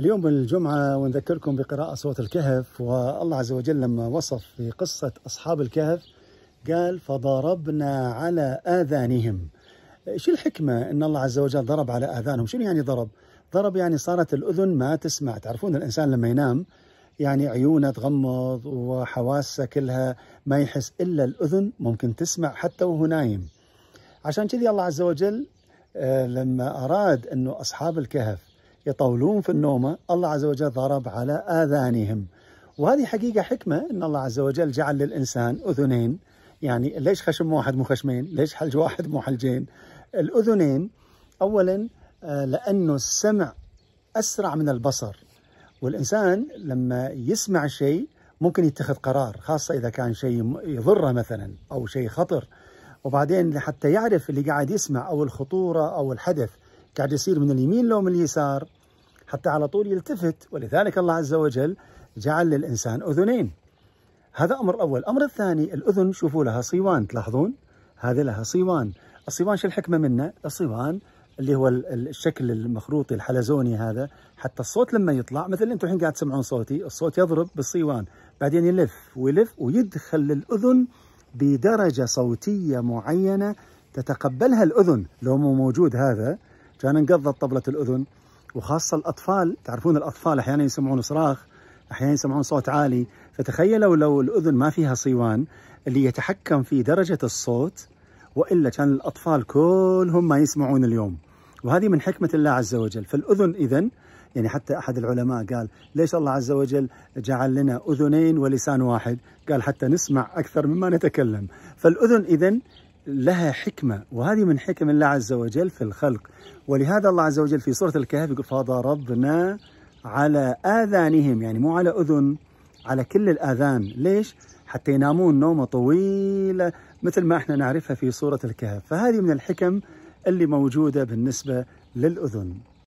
اليوم الجمعة ونذكركم بقراءة صوت الكهف والله عز وجل لما وصف في قصة أصحاب الكهف قال فضربنا على آذانهم شو الحكمة أن الله عز وجل ضرب على آذانهم شنو يعني ضرب؟ ضرب يعني صارت الأذن ما تسمع تعرفون الإنسان لما ينام يعني عيونه تغمض وحواسه كلها ما يحس إلا الأذن ممكن تسمع حتى وهو نايم عشان كذي الله عز وجل آه، لما أراد أنه أصحاب الكهف يطولون في النوم الله عز وجل ضرب على آذانهم وهذه حقيقة حكمة أن الله عز وجل جعل للإنسان أذنين يعني ليش خشم واحد مو خشمين ليش حلج واحد مو حلجين الأذنين أولا آه، لأنه السمع أسرع من البصر والإنسان لما يسمع شيء ممكن يتخذ قرار خاصة إذا كان شيء يضره مثلا أو شيء خطر وبعدين حتى يعرف اللي قاعد يسمع أو الخطورة أو الحدث قاعد يصير من اليمين لو من اليسار حتى على طول يلتفت ولذلك الله عز وجل جعل للإنسان أذنين هذا أمر أول الأمر الثاني الأذن شوفوا لها صيوان تلاحظون هذه لها صيوان الصيوان شو الحكمة منه الصيوان اللي هو الشكل المخروطي الحلزوني هذا حتى الصوت لما يطلع مثل انتم الحين قاعد تسمعون صوتي الصوت يضرب بالصيوان بعدين يلف ويلف ويدخل للأذن بدرجة صوتية معينة تتقبلها الأذن لو مو موجود هذا كان انقضت طبلة الأذن وخاصه الاطفال تعرفون الاطفال احيانا يسمعون صراخ احيانا يسمعون صوت عالي فتخيلوا لو الاذن ما فيها صيوان اللي يتحكم في درجه الصوت والا كان الاطفال كلهم ما يسمعون اليوم وهذه من حكمه الله عز وجل فالاذن اذا يعني حتى احد العلماء قال ليش الله عز وجل جعل لنا اذنين ولسان واحد قال حتى نسمع اكثر مما نتكلم فالاذن اذا لها حكمة وهذه من حكم الله عز وجل في الخلق ولهذا الله عز وجل في سورة الكهف يقول فضربنا على آذانهم يعني مو على أذن على كل الآذان ليش؟ حتى ينامون نومة طويلة مثل ما احنا نعرفها في سورة الكهف فهذه من الحكم اللي موجودة بالنسبة للأذن